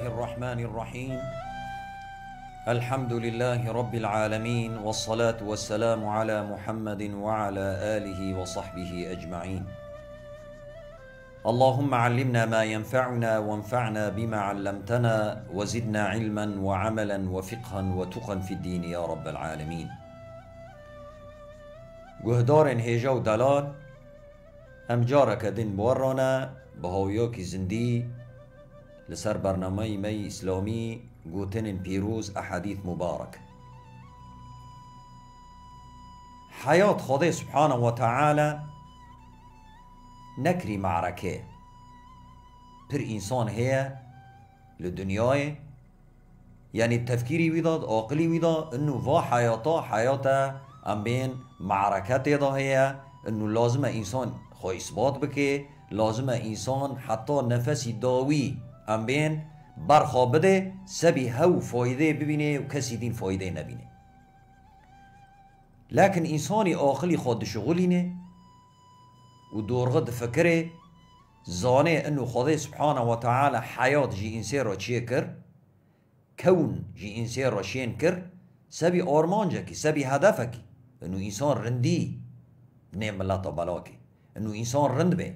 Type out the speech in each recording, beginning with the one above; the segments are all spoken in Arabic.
الله الرحمن الرحيم الحمد لله رب العالمين والصلاة والسلام على محمد وعلى آله وصحبه أجمعين اللهم علمنا ما ينفعنا وانفعنا بما علمتنا وزدنا علما وعملا وفقها وتقا في الدين يا رب العالمين جهدار هيجا و دلال دين بورنا دین زندي لسر برنامه مي اسلامي قوتن بيروز احاديث مبارك حياة خدا سبحانه وتعالى نكري معركة بر انسان هي لدنياي يعني التفكيري ويداد عقلي ويدا انه فا حياته حياته ام بين معركة دا هي انه لازم انسان خو اثبات بكي لازم انسان حتى نفسي داوي ئەم بێن بەرخۆ بدێ سەبی هەو فۆیدێ ببینێ و کەسی دین فۆیدەی نەبینێ لكن ئینسانی ئاخلی خۆ دشغولینێ و دۆڕغە دفکرێ زانێ ئەن و خۆدەی سبحانە وتەعاە حیات ژی ئینسێ ڕۆچیە کرد کەون ژی ئینسێ ڕەشێن کرد سەبی ئۆرمانجەکی سەبی هەدەفەکی ئەن و ئینسان ڕندی نێ ملاتە بەلاکی ئەن و ئینسان ڕند بێ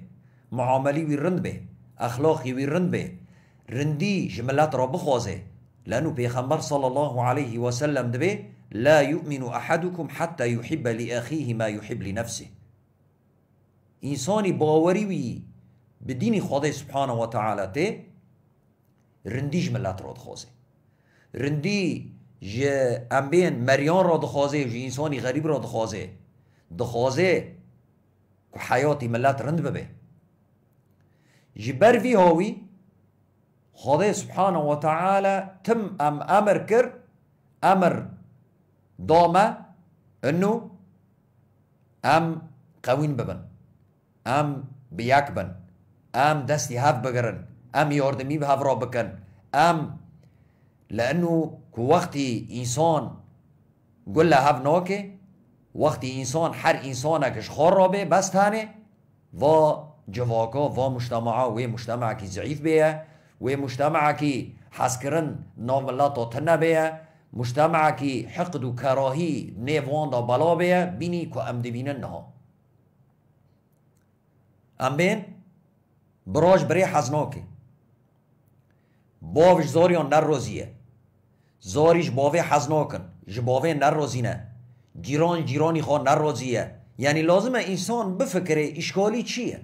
معامەلی وی ڕند بێ ئەخلاقی وی ڕند بێ رندي جملات رب بخوازه لانو بيخمر صلى الله عليه وسلم دبي لا يؤمن احدكم حتى يحب لاخيه ما يحب لنفسه انساني باوري وي بدين خدا سبحانه وتعالى تي رندي جملات رب دخوازه رندي ج امبين مريان رب دخوازه ج انساني غريب رب دخوازه دخوازه که ملات رند ببه جبر في هاوي خدای سبحانه وتعالى تم ام امر كر امر دامه انه ام قوين ببن ام بياك بن ام دستي هاف بقرن ام يوردمي بهاف رابكن ام لانه كو وقتي انسان قل له هاف نوكي وقتی انسان هر انسانکش خور رابي بس تاني و جواكا و مجتمعا و مجتمع که ضعیف بیه ومجتمعك حسكرن ناملاتو تنبيه مجتمعك حقد و كراهي نيفوان دا بلا بيه بيني كو ام نها ام بين براج بري حزناكي باوش زاريان نر روزيه زاریش باوه حزناکن جباوه نر روزینه گیران گیرانی خواه نر یعنی لازمه انسان بفکره اشکالی چیه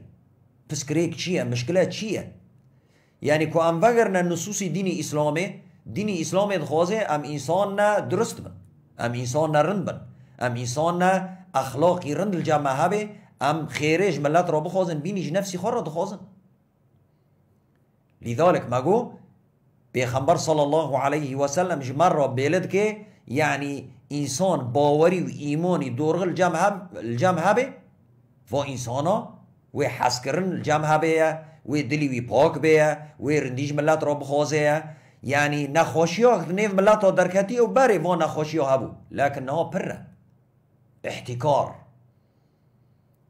پسکریک چیه مشکله چیه یعنی که ام وگر نه نصوص دین اسلامه دین اسلام خوازه ام انسان نه درست بن ام انسان نه رند بن ام انسان نه اخلاقی رند الجامعه به ام خیرش ملت را بخوازن بینیش نفسی خور را بخوازن لذلك مگو پیغمبر صلی الله علیه و سلم جمر را بیلد که یعنی انسان باوری و ایمانی دورغ الجامعه الجمعه به و انسانا و حس کرن الجامعه به وی دلی وی پاک بیه وی رندیج ملت را بخوازه یعنی نخوشی ها نیو ملت ها درکتی و بره ما نخوشی ها هبو لیکن نه پره احتکار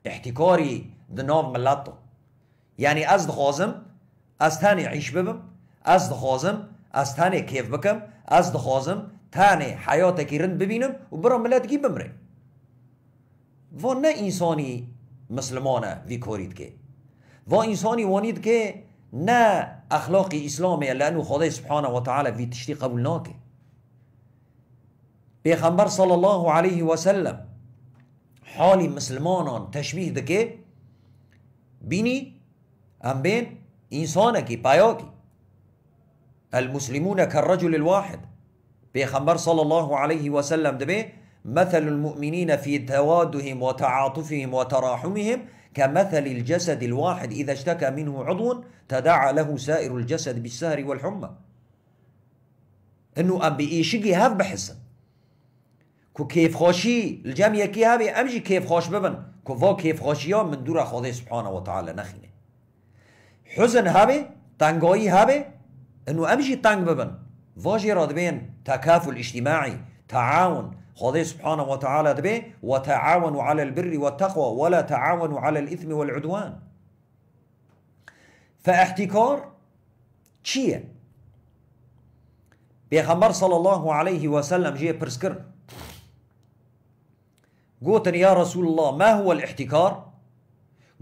احتکاری دناو ملت ها یعنی از دخوازم از تن عیش ببم از دخوازم از تن کیف بکم از دخوازم تن حیات کی رند ببینم و برا ملت گی بمره و نه انسانی مسلمانه وی کورید که و انسانی وانید که نه اخلاق اسلامه لانو خدا سبحانه و تعالی وی تشتی قبول ناکه پیغمبر صلی الله علیه و سلم حالی مسلمانان تشبیه دکه بینی ام بین انسانکی پایاکی المسلمون كالرجل الواحد پیغمبر صلى الله عليه وسلم دبه مثل المؤمنين في توادهم وتعاطفهم وتراحمهم كمثل الجسد الواحد إذا اشتكى منه عضو تداعى له سائر الجسد بالسهر والحمى انه ام بيشقي هاف بحسن كو كيف خوشي الجامية كي هابي امجي كيف خوش ببن كو فو كيف يوم من دورة خدي سبحانه وتعالى نخيني حزن هابي تانغوي هابي انه امجي تانغ ببن واجي راد بين تكافل اجتماعي تعاون خذي سبحانه وتعالى دبي وتعاونوا على البر والتقوى ولا تعاونوا على الاثم والعدوان فاحتكار چیه پیغمبر صلى الله عليه وسلم جيه برسكر پرس قوتن يا رسول الله ما هو الاحتكار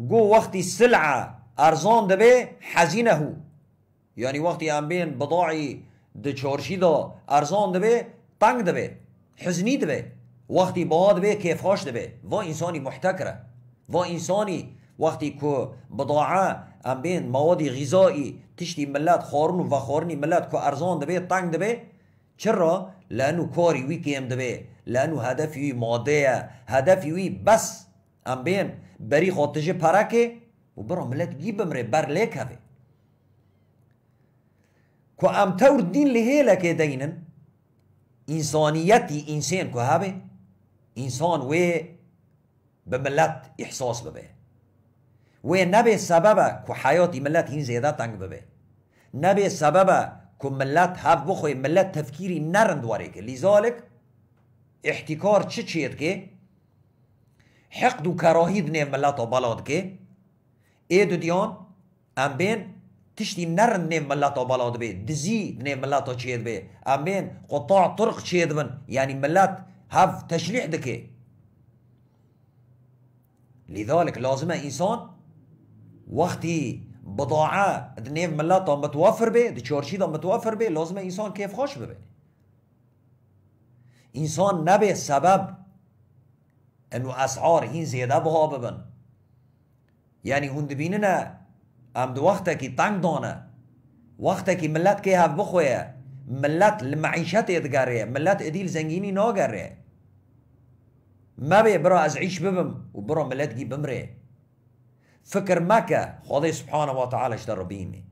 قو وقت السلعة أرزان دبي حزينه يعني وقت أمبين بضاعي دي دا أرزان دبي طنق دبي حزنی دبه وقتی باد دبه کیف خوش دبه و انسانی محتکره و انسانی وقتی که بضاعه ام بین مواد غذایی تشتی ملت خورن و خورنی ملت که ارزان دبه تنگ دبه چرا لانه کاری وی کم دبه لانه هدفی ماده هدفی وی بس ام بین بری خاطجه پرکه و برا ملت گی بمره بر لیکه که ام تور دین لهیله که دینن انسانیتی انسان که هبه انسان وی به ملت احساس ببه وی نبه سبب که حیات ملت این زیاده تنگ ببه نبه سبب که ملت هف بخوی ملت تفکیری نرند واره که لذالک احتکار چه چید که حقد و کراهید نعم ملت و بلاد که اید دیان ام بین تشتي نر نيم ملاتا بلاد بي دزي نيم ملاتا چيد بي امين قطاع طرق چيد بن يعني ملات هف تشريع دكي لذلك لازم انسان وقتی بضاعه دنیف ملاتا متوفر بي دي چورشي دا متوفر بي لازم انسان كيف خوش بي انسان نبي سبب انو اسعار هين زيادة بها ببن يعني هندبینه نه ام دو وقتا كي تانك دونا وقتا كي ملات كي هاف بخويا ملات المعيشات يتقارية ملات اديل زنجيني قاري ما بي برا ازعيش ببم وبرا ملات كي بمري فكر ماكا خوضي سبحانه وتعالى اشتر بيني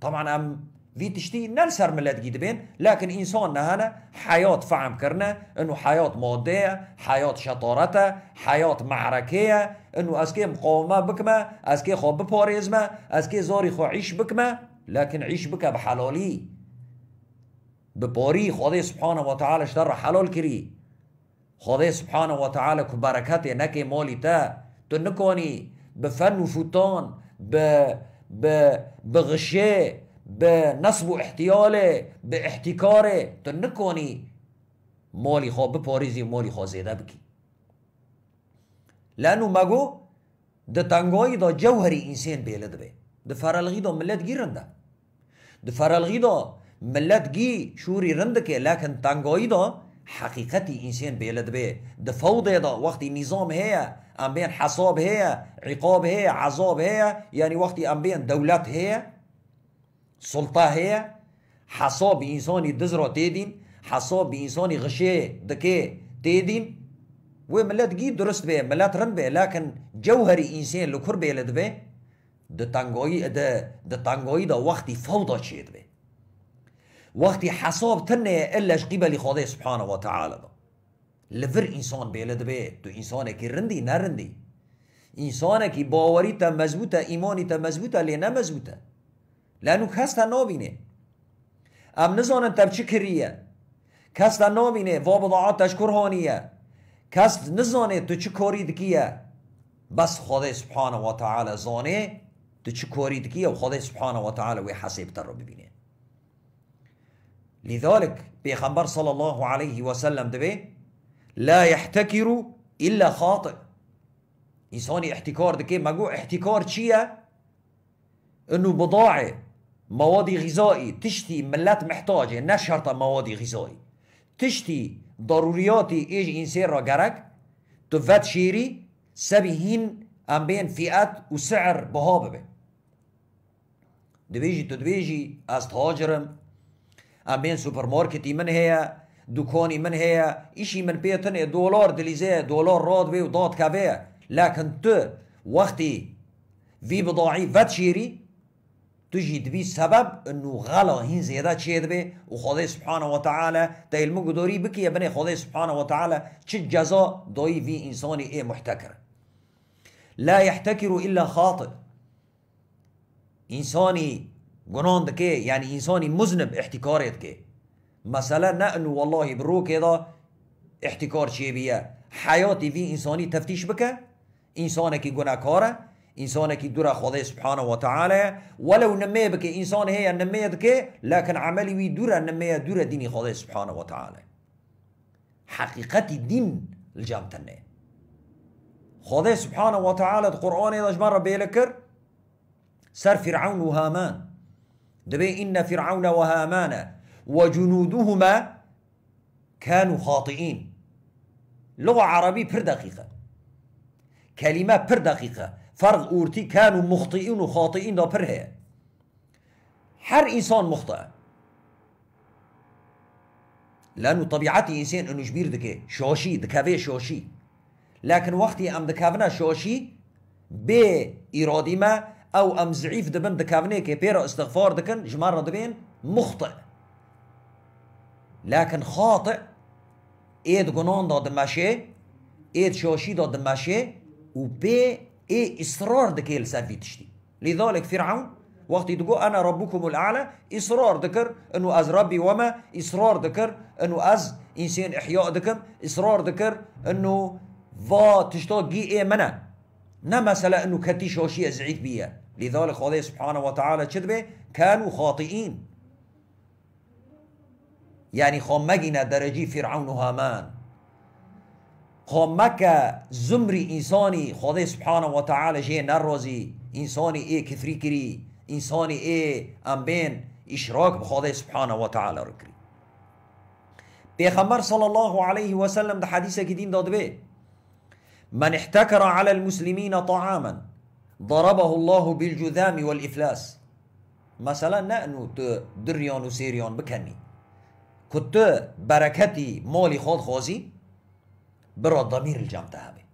طبعا ام في تشتي ننسر ملات جيدبين لكن إنساننا هنا حياة فعم كرنا إنه حياة مادية حياة شطارتة حياة معركية إنه أسكي مقاومة بكما أسكي خو بباريزما أسكي زاري خو عيش بكما لكن عيش بك بحلالي بباري خدي سبحانه وتعالى شتر حلال كري خدي سبحانه وتعالى كبركاتي نكي مالي تا تنكوني بفن وفوتان ب ب بغشيه به نصب و احتیاله به احتکاره تو نکنی مالی خواه بپاریزی مالی خواه زیده بکی لانو مگو ده تنگایی دا جوهری انسان بیلده بی ده فرالغی دا ملت گی رنده ده فرالغی دا ملت گی شوری رنده که لیکن تنگایی دا حقیقتی انسان بیلد بی ده فوضه دا وقتی نظام هیا ام بین حساب هیا عقاب هیا عذاب هیا یعنی وقتی ام بین دولت هیا سلطه هي حصاب انساني دزرة تيدين حصاب انساني غشية دكاء تيدين وملا تجيب درست به ملا ترن به لكن جوهري انسان لو كربي لدبه د تانغوي د د تانغوي د وقتي فوضى شيد به وقتي حساب تنه الا قبل خدای سبحانه وتعالى ده لفر انسان بیلد به تو انسان کی رندی نرندی انسان کی باوری تا مضبوطه ایمانی تا مضبوطه لی نه مضبوطه لانو کس تا نابینه ام نزانن تب چی کریه کس تا نابینه و تشکر هانیه کس نزانه تو چی کاری دکیه بس خدا سبحانه و تعالی زانه تو چی کاری دکیه و خدا سبحانه و تعالی وی حسیب تر رو ببینه لذلك پیغمبر صلی الله علیه و سلم دبه لا يحتكر الا خاطئ إنسان احتكار دكي مقو احتكار چيه انه بضاعه مواد غذائي تشتي ملات محتاجه نه يعني مواد غذائي تشتي ضرورياتي ايج انسان را جرك تفات شيري سبيهين ام بين فئات وسعر بهابه دبيجي تدبيجي استهاجرم ام بين سوبر ماركتي من هي دكاني من هي اشي من بيتن دولار دليزي دولار راد بي وضاد كافيه لكن تو وقتي في بضاعي فات شيري تجي دبي سبب انه غلا هين زيادة به وخذ سبحانه وتعالى تيل مقدوري بك يا بني خذ سبحانه وتعالى چه جزاء دوي في انساني ايه محتكر لا يحتكر الا خاطئ انساني گنان دكي يعني انساني مذنب احتكارت كي مثلا انه والله برو كده احتكار شيبيه حياتي في انساني تفتيش بك انسانك گناهكاره انسان كي دور خوضي سبحانه وتعالى ولو نمي بك انسان هي نمیه بك لكن عملي وي دور نمیه دور ديني خوضي سبحانه وتعالى حقيقة الدين الجام تنه خوضي سبحانه وتعالى القرآن إذا جمع مرة لكر سر فرعون وهامان دبي إن فرعون وهامان وجنودهما كانوا خاطئين لغة عربي بر دقيقة كلمة بر دقيقة فرض اورتی كانوا مخطئين مخطئین و خاطئین دا پر هر انسان مخطئ لانه طبيعه انسان انه جبير دكي شوشي دكافي شوشي لكن وقتي ام دكافنا شوشي ب ارادي ما او ام ضعيف دبن دكافني كي بيرا استغفار دكن جمار دبين مخطئ لكن خاطئ ايد جنون دا دمشي ايد شوشي دا دمشي و بي ايه اصرار دكيل إيه سافيتش تشتي لذلك فرعون وقت يدقو انا ربكم الاعلى اصرار ذكر انه از ربي وما اصرار ذكر انه از انسان احياء ذكر اصرار ذكر انه فا تشتو جي ايه منا نمثل انه كتي شوشي ازعيد بيا لذلك الله سبحانه وتعالى كذبه كانوا خاطئين يعني خمجنا درجي فرعون هامان خو مکه زمری انسانی خدا سبحانه و تعالی جه نروزی انسانی ای کفری کری انسانی ای امبین اشراک به خدا سبحانه و تعالی رو کری پیغمبر صلی الله علیه و سلم ده حدیث که داد به من احتكر على المسلمين طعاما ضربه الله بالجذام والإفلاس مثلا نأنو دريان وسيريان بكني كنت بركتي مالي خاد خازي برا ضمير الجام تهابي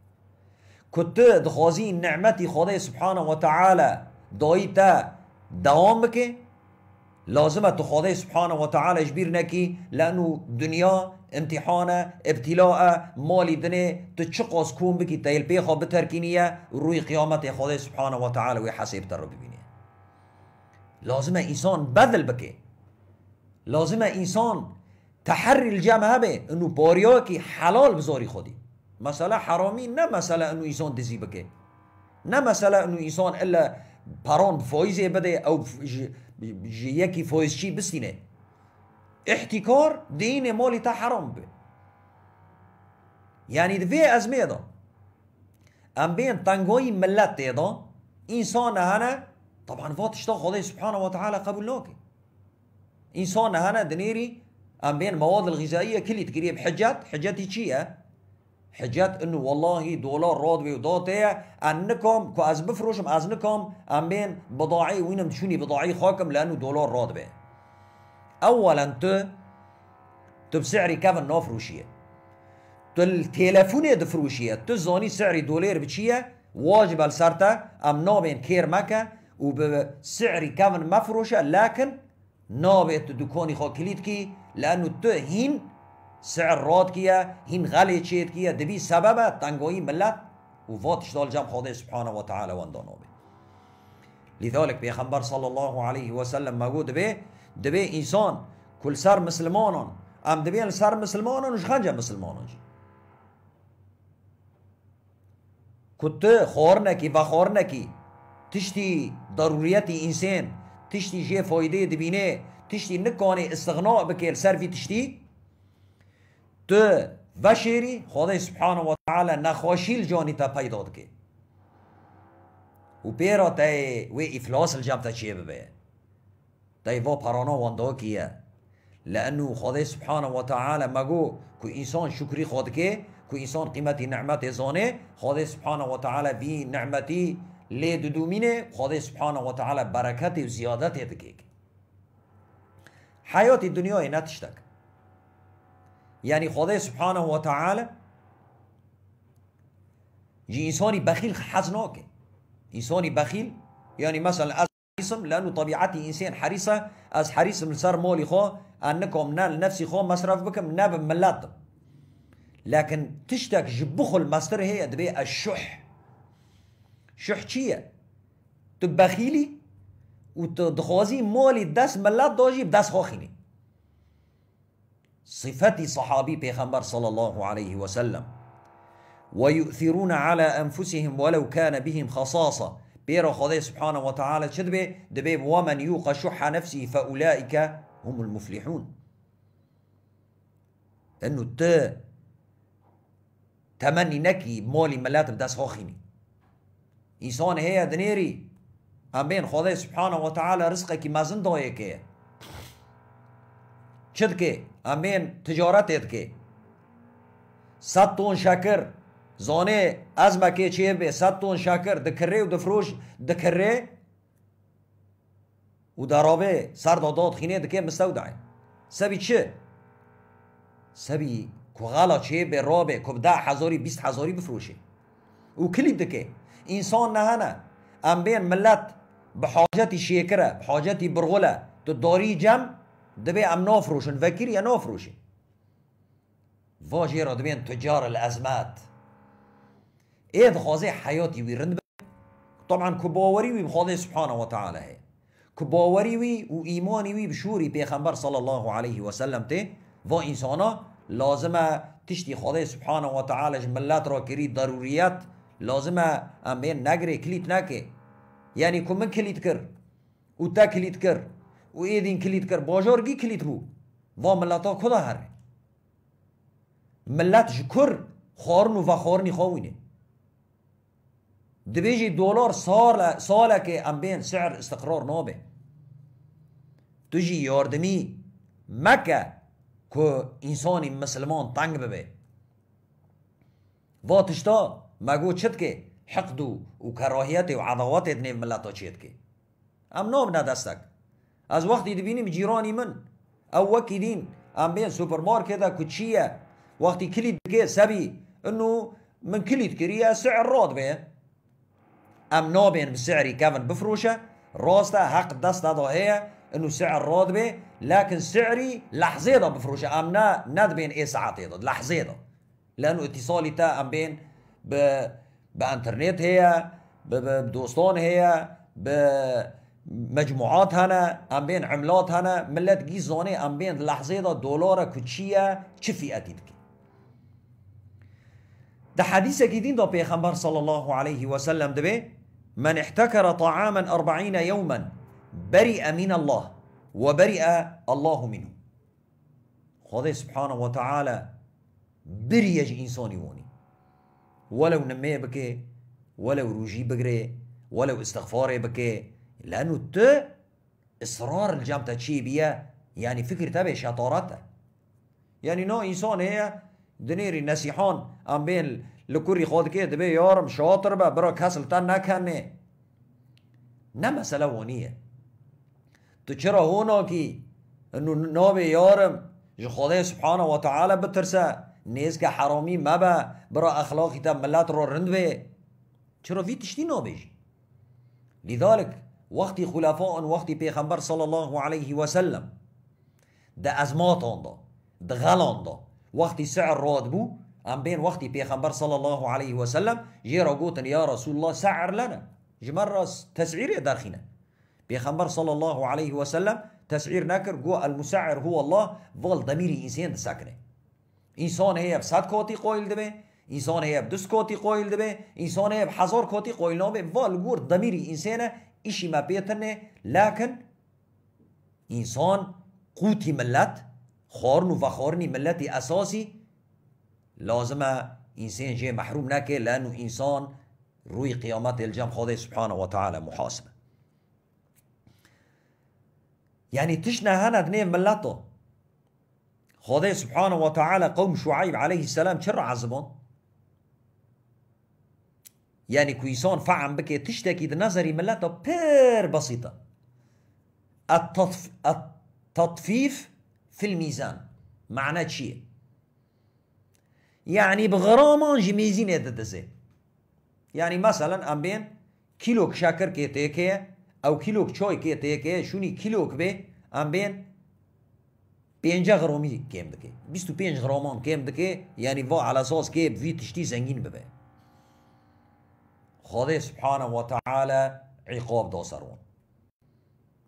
كنت دخوزي نعمتي خدای سبحانه وتعالى دويتا دوامك لازم تخوضي سبحانه وتعالى جبير نكي نکی لانو امتحانه ابتلاء مالي دني تشقص كون بكي کون بکی بتركينية روي قيامتي روی سبحانه وتعالى ويحاسب و حسیب لازم لازمه انسان بدل بكي لازمه انسان تحري الجامعة همه انو باریا حلال بزوري خودي مثلا حرامي نه مثلا انو انسان دزي بکه نه مثلا انو انسان الا پران فایزه بده او یکی فایز چی بسينه احتکار دین مالی تا حرام به یعنی دوی از میدا ام بین تنگوی ملت دیدا انسان هنه طبعا فاتشتا خدای سبحانه و تعالی قبول ناکه انسان هنه دنیری ام بين المواد الغذائيه كلي تقريب حجات حجات شيء حجات انه والله دولار راضي وداتع انكم كو از بفروشم از ام بين بضاعي وينم تشوني بضاعي خاكم لانه دولار راضي اولا انت تب سعري كافن نوفروشيه تو التليفون دفروشيه تو زوني سعري دولار بشيه واجب السرته ام نابين كير مكه وبسعري كافن مفروشه لكن نوبت دكاني خا كليت لانه تو هين سعر راد کیه هین غلی چید کیه دبی سبب تنگوی ملت وفوتش دول جام جم سبحانه وتعالى واندونوبي لذلك پیغمبر صلى الله عليه وسلم سلم مگو دبی دبی انسان کل سر مسلمانان ام دبی سر مسلمانان اش خنجه مسلمانان جی کت خور نکی و خور انسان تشتی جه فایده دبینه تشتي نكوني استغناء بكير سرفي تشتي تو بشيري خدای سبحانه و تعالی نخوشیل جانی تا پیدا دکه و پیرا تا و افلاس الجام تا چیه ببه تا و پرانا وانده کیه لانو خدای سبحانه و تعالی مگو که انسان شکری خود که که انسان قیمتی نعمت زانه خدای سبحانه و تعالی بی نعمتی لی دودومینه خدای سبحانه و تعالی برکت و زیادت دکه حياتي الدنيا هي نتشتك يعني خدای سبحانه وتعالى جي إنساني بخيل بخیل إنساني بخيل يعني مثلا از حريصم لأنه طبيعتي انسان حريصة از حريصم لسر مولي خو أنكم نال نفسي خو مصرف بكم ناب ملاد لكن تشتك جبخ المصدر هي أدبي الشح شح تشيه تبخيلي بخیلی وتدخوزي مولي دس ملا دوجي بدس خوخيني صفتي صحابي پیغمبر صلى الله عليه وسلم ويؤثرون على أنفسهم ولو كان بهم خصاصة بير خدي سبحانه وتعالى شدبه دبيب ومن يوق شح نفسه فأولئك هم المفلحون انه ت تمني نكي مولي ملات بدس خوخيني انسان هي دنيري ҳамбеин худои субҳанаҳу ватаала ризқе ки мазн дое ке чит ке ҳамбеин тиҷоратед ке сад тун шакр зоне азма ке чиебе сад тун шакр дикаррею дифрӯш дикарре ӯ дарове сар додод хине дике мистав дай саби чи саби куғала чиебе робе кубда ҳазори бист ҳазори бифрӯше ӯ килид дике инсон наҳана ҳамбеин миллат بحاجتي شیکره بحاجتي برغله تو داری دبي ام نافروشن وکیر یا نافروشن واجه را تجار الازمات إيد خوازه حیاتی وی طبعا کباوری وي بخوازه سبحانه وتعالى تعالی هی کباوری وی و ایمانی وی بشوری الله عليه وسلم تي ته انسانا لازم تشتي خدای سبحانه وتعالى جملات ملت را کرید ضروریت لازمه امین نگره کلیت نکه يعني كون من كليت كر وتا كليت كر وإيدين كليت كر باجورجي كليت بو وا ملاتا خدا هر ملت جكر خارن و خارنی خوینه دبیجی دلار سال ساله که ام بین سعر استقرار نابه توجی یاردمی مکه که انسانی مسلمان تنگ ببه واتشتا مگو چت که حقد و کراهیت و عداوتت نیو ام نوم ندستك از وقتی دبینیم جيراني من او وكيدين ام بین سوپرمارکت کچیه وقت کلید که سبي انه من كليت كريا سعر راد به ام نابين بسعري كافن بفروشه راستا حق دست هي انه سعر راد به لكن سعري لحظيده بفروشه ام نا ند بين ايه ساعات لحظيده لانه اتصالي تا ام بين ب بانترنت هي بدوستون هي بمجموعات هنا ام بين عملات هنا ملت جيزوني ام بين لحظه دا دولار كوتشيه چه فیعتی ده حدیث جديد دین دا پیغمبر الله عليه وسلم دبي من احتكر طعاما أربعين يوما برئ من الله وبرئ الله منه خذ سبحانه وتعالى بريج إنساني ولو نمية بك ولو روجي بقري ولو استغفاري بك لأنه ت إصرار الجامتة تشي بيا يعني فكر تبي شطارته يعني نو إنسان هي دنيري نسيحان أم بين لكوري خود كي دبي يارم شاطر با برا كسل تن نكنه نما سلوانية تو چرا هونا كي انو ناب يارم جو خدای سبحانه وتعالى بترسه نیز که حرامی مبه برا اخلاقی تا ملت را رند به چرا وی تشتی نابیجی لذلك وقتی خلفاء وقتی پیغمبر صلی الله علیه و سلم ده از ماتان ده ده غلان وقتی سعر راد بو ام بین وقتی پیغمبر صلی الله علیه و سلم جی را گوتن یا رسول الله سعر لنا جمر را تسعیر درخینه پیغمبر صلی الله علیه و سلم تسعیر نکر گو المسعر هو الله ول ضمیر انسان سکنه انسان هی اب صد کاتی قایل دبه انسان هی اب دوست کاتی قایل دبه انسان هی اب هزار کاتی قایل نابه والگور دمیری انسانه ایشی ما بیتنه لکن انسان قوتی ملت خارن و فخارنی ملت اساسی لازمه انسان جه محروم نکه لانه انسان روی قیامت الجام خدا سبحانه و تعالی محاسبه یعنی تشنه هند نیف ملتو خدای سبحانه و تعالی قوم شعیب علیه السلام چرا عذبان یعنی يعني کویسان فعم بکه تشتكي در نظری ملت پر التطف... التطفيف في الميزان معناه شيء يعني بغرامة جميزين يددزي يعني مثلا ام بين كيلوك شاكر كي تيكي او كيلوك شوي كي تيكي شوني كيلوك بي ام بين بينجا غرومي كيم بكي بيستو بينج غرومون كيم بكي يعني فو على صوص كيب في تشتي زنجين ببي خذي سبحانه وتعالى عقاب دوسرون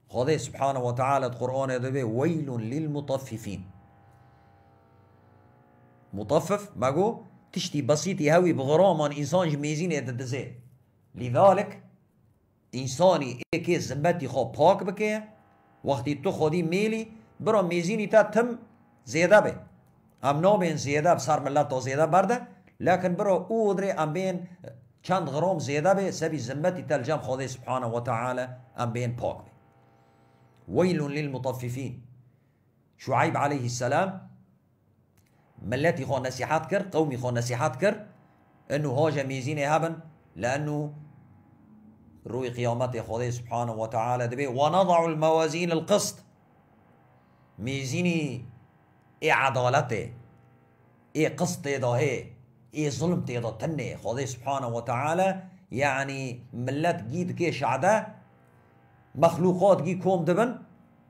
خذي سبحانه وتعالى القرآن هذا يدبي ويل للمطففين مطفف ما تشتي بسيطي هوي بغرومان إنسان جميزين يددزي لذلك إنساني إيكي زمبتي خو باك بكي وقتي تو خودي ميلي برو ميزيني تا تم زيادة بي ام نو بين زيادة بسار من تو زيادة برده لكن برو او دري ام بين چند غروم زيادة بي سبي زمتي تلجم خوده سبحانه وتعالى ام بين پاك بي ويل للمطففين شعيب عليه السلام ملتي خو نصيحات كر قومي خو نصيحات كر انو هوجه ميزيني هبن لانو روي قيامته خوده سبحانه وتعالى دبي ونضع الموازين القسط ميزيني اي عدالته اي قسطيضه هي اي ظلمتيضه تني خدي سبحانه وتعالى يعني ملت جيد كي شعده مخلوقات جي كوم دبن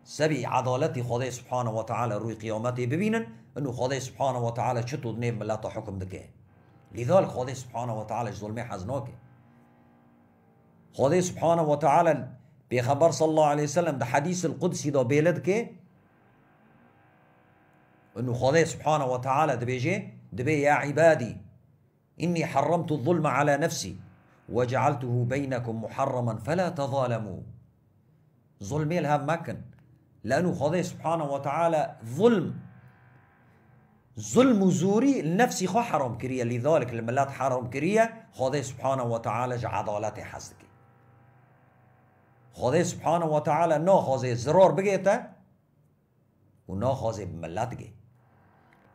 سبي عدالتي خدي سبحانه وتعالى روي قيامتي ببينن انه خدي سبحانه وتعالى شتو دنيم ملت حكم دكي لذلك خدي سبحانه وتعالى ظلمي حزنوكي خدي سبحانه وتعالى بيخبر صلى الله عليه وسلم ده حديث القدسي ده بيلدكي انه خدي سبحانه وتعالى دبيجي دبي يا عبادي اني حرمت الظلم على نفسي وجعلته بينكم محرما فلا تظالموا ظلمي الهام مكن لانه خدي سبحانه وتعالى ظلم ظلم زوري لنفسي خو حرام كريا لذلك لما لا حرام كريا خذي سبحانه وتعالى عدالتي حسكي خذي سبحانه وتعالى نو خذي زرور بقيته ونو خذي بملاتك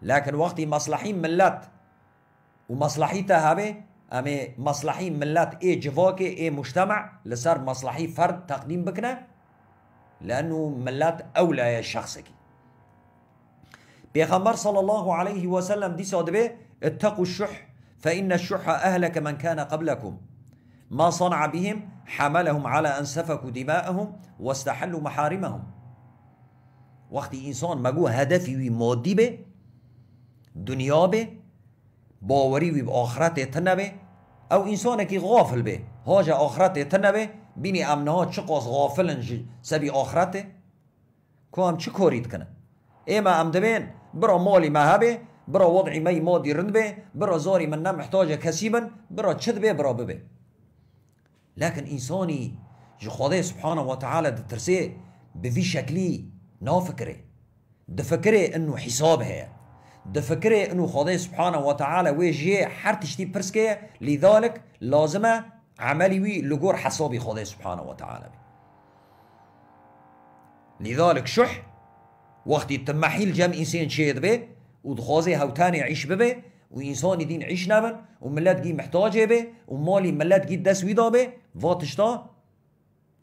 لكن وقتي مصلحي ملت و مصلحی امي مصلحي ملات اي ملت اي مجتمع لسر مصلحي فرد تقديم بكنا لانه ملت اولى يا شخصك بيغمر صلى الله عليه وسلم دي سودبي اتقوا الشح فإن الشح أهلك من كان قبلكم ما صنع بهم حملهم على أن سفكوا دماءهم واستحلوا محارمهم وقت إنسان مقو هدفي مودي به دنیا به باوری وی به آخرت تنبه او انسان که غافل به هاج آخرت تنبه بینی امنها چقاس غافلن سبی آخرت که هم چی کارید کنه ایما امدبین برا مالی مهبه برا وضعی می مادی رند به برا زاری من نمحتاج کسی بن برا چد به برا ببه لكن انساني جو خدای سبحانه وتعالى دترسيه بفي شكلي نافكره انو حساب حسابها دفكره انه خدي سبحانه وتعالى ويجي حرتشتي برسكي لذلك لازمه عملي وي لجور حسابي خدي سبحانه وتعالى لذلك شح وقت تمحيل جم انسان شيد به ودخوزي هوتاني عيش ببه وانسان دين عيش نبن وملت جي محتاجه به ومالي ملت جي دس ويدا به واتشتا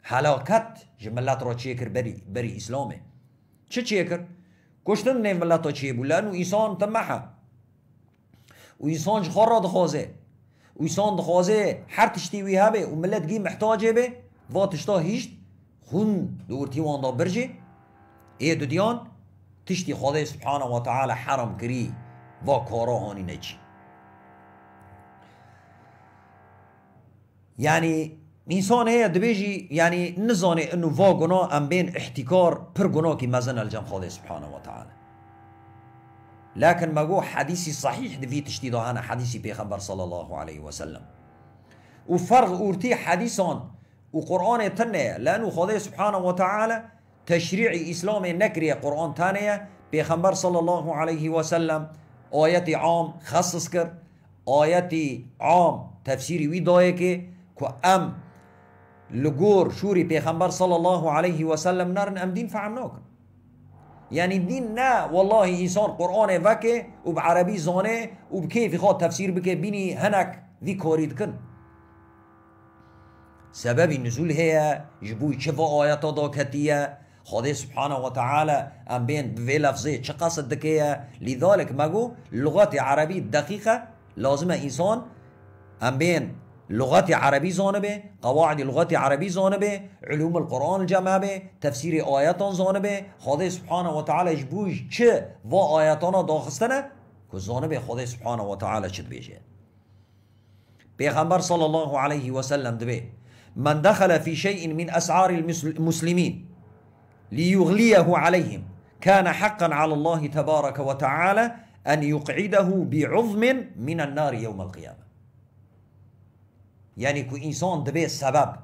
هلاكت جملت را چیکر بری بری اسلامه چه چیکر کشتن نیم ولتا چی بولن و ایسان تمحا و ایسان چه خور را دخوازه و ایسان دخوازه هر تشتی وی هبه و ملت گی محتاجه به و تشتا هیشت خون دور تیوان دا برجه ای دو دیان تشتی خدای سبحانه و تعالی حرم کری و کارا هانی نچی یعنی انسان هي دبيجي يعني نزانه انه واغنا ام بين احتكار برغنا كي مزن الجم خالد سبحانه وتعالى لكن ما جو حديثي صحيح دفي تشتيد هنا حديثي بيخبر صلى الله عليه وسلم وفرغ اورتي حديثان وقرآن تنية لأنه خالد سبحانه وتعالى تشريع إسلام نكري قرآن تانية بيغمبر صلى الله عليه وسلم آيات عام خصص كر آيات عام تفسير ويدايه كو أم لجور شوري بيخمبر صلى الله عليه وسلم نارن نرن ام دين فعم نکن يعني دین والله إنسان قرآن وکه وبعربي زانه وبكيف بکیف تفسير تفسیر بکه بینی ذي كوريد كن سبب نزول هي جبوي شفا آيات داكتية خدي سبحانه وتعالى أم بين في لفظه چه قصد لذلك مگو لغات عربي دقيقة لازم إنسان أم بين لغات عربي زانبه قواعد لغات عربي زانبه علوم القرآن الجمابه تفسير آیاتان زانبه خاضي سبحانه وتعالى جبوش چه و آیاتان داخستنا كو زانبه خاضي سبحانه وتعالى چد بيجه پیغمبر صلى الله عليه وسلم دبه من دخل في شيء من أسعار المسلمين ليغليه عليهم كان حقا على الله تبارك وتعالى أن يقعده بعظم من النار يوم القيامة يعني كو انسان دبي سبب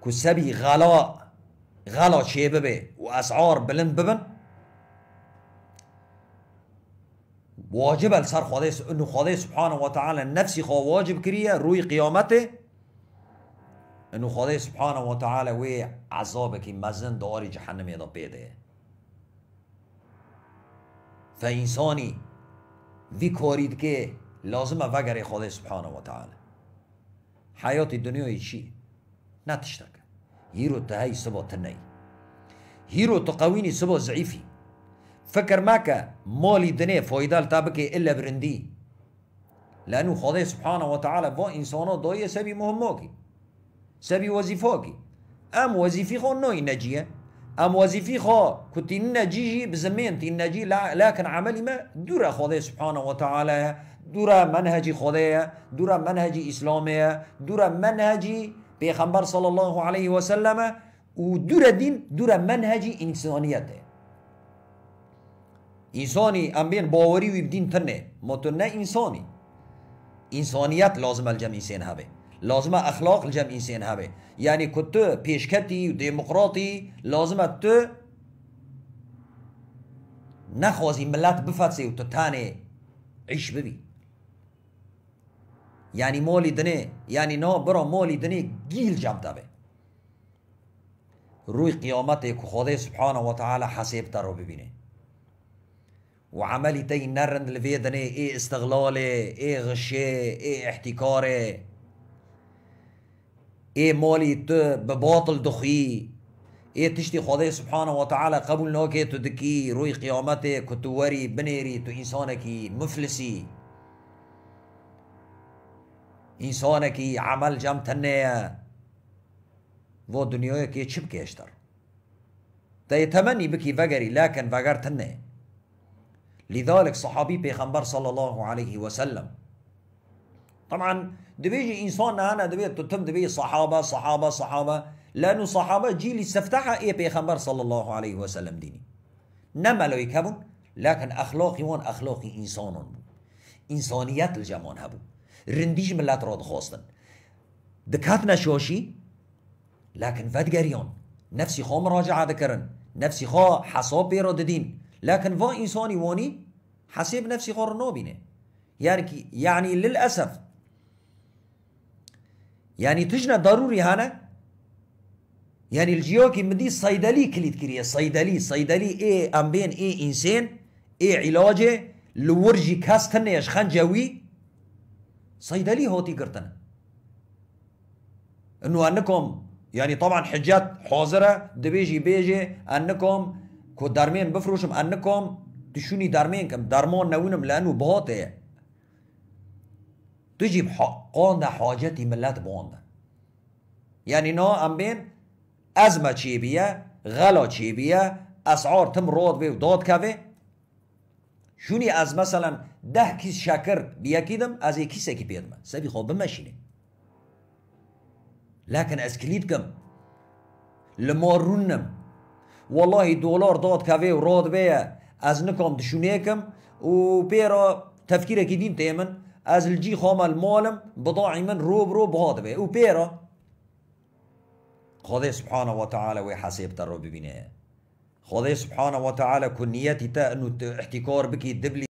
كو سبي غلا غلا چه ببه واسعار اسعار بلند ببن واجب السر خدي انه خدي سبحانه وتعالى نفسي خو واجب كريه روي قيامته انه خدي سبحانه وتعالى وي عذابك مزن دار جهنم يدا بيده فانساني وی کارید که لازم وگر خدا سبحانه و تعالی حیات دنیای چی؟ نتشتک هیرو تا هی سبا تنی هیرو تا قوینی سبا ضعیفی فكر ماك مالي دنيا فايدة لتابك إلا برندی لانو خدا سبحانه و تعالی با إنسانا دایه داية سبي سبی سبي وظيفاكي أم وظيفي خو نوي نجیه أم وظيفي خو نجیه بزمین تی تنجي لكن عملی ما دور خدا سبحانه و تعالی دور منهج خدایا، دور منهج اسلامیه دور منهج پیغمبر صلی الله علیه و سلم و دور دین دور منهج انسانیت. انسانی امبین باوری و دین تنه ما تو نه انسانی انسانیت لازم الجم انسان هبه لازم اخلاق الجم انسان هبه یعنی که تو پیشکتی و دموقراتی لازم تو نخوازی ملت بفتسی و تو تانه عش ببین. يعني مولي دني يعني نو برا مولي دني جيل جب دبه روي قیامت که خدا سبحانه وتعالى تعالی حسیب تر رو ببینه و عملی تی نرند لفی اي ای اي ای اي ای احتکار ای تو بباطل دخی اي تشتي خدا سبحانه وتعالى تعالی قبول ناکه تو دکی روی قیامت که تو وری بنیری تو انسانکی مفلسی इंसान की अमल जम کی वो کیشتر تا छिपके اشتر تيتمني بكي فقري لكن فقرت لذلك صحابي پیغمبر صلى الله عليه وسلم طبعا دبيجي انسان انا تو تم دبي صحابه صحابه صحابه لانو صحابه جيل استفتحها ايه پیغمبر صلى الله عليه وسلم ديني نما کبون يكبون لكن وان اخلاقی انسانون انسان انسانيات الجمان هبون رندیش ملت را دخواستن دكاتنا شوشي لكن فاد قريون نفسي خو مراجعة ذكرن نفسي بیرا ددین لکن لكن انسانی وانی حساب نفسی نفسي خو رنوبينه يعني يعني للأسف يعني تجنا ضروري هنا يعني الجيوكي مدي صيدلي كليت كريه صيدلي صيدلي ايه امبين ايه انسان ايه علاجه لورجي كاستن يشخن جوي صيدلي هوتي قرتنا انه انكم يعني طبعا حجات حوزرة دبيجي بيجي انكم كو دارمين بفروشم انكم تشوني دارمين كم دارمون نوينم لانو بهوتي تجيب قوندا حاجتي ملات بوندا يعني نو ام بين ازمه چی بیه غلا چی اسعار تم رود بی و داد شونی از مثلا ده کیس شکر بیاکیدم از یک کیسه که پیدم سبی خواب بمشینه از اسکلیب کم رونم والله دولار داد کافی و راد بیه از نکام دشونه کم و پیرا تفکیره کدیم تیمن از الجی خام المالم بضاعی من روب روب بهاد بیه و پیرا خدا سبحانه و تعالی و حسیب تر رو ببینه خذي سبحانه وتعالى كنيتي تا انه احتكار بكي دبلي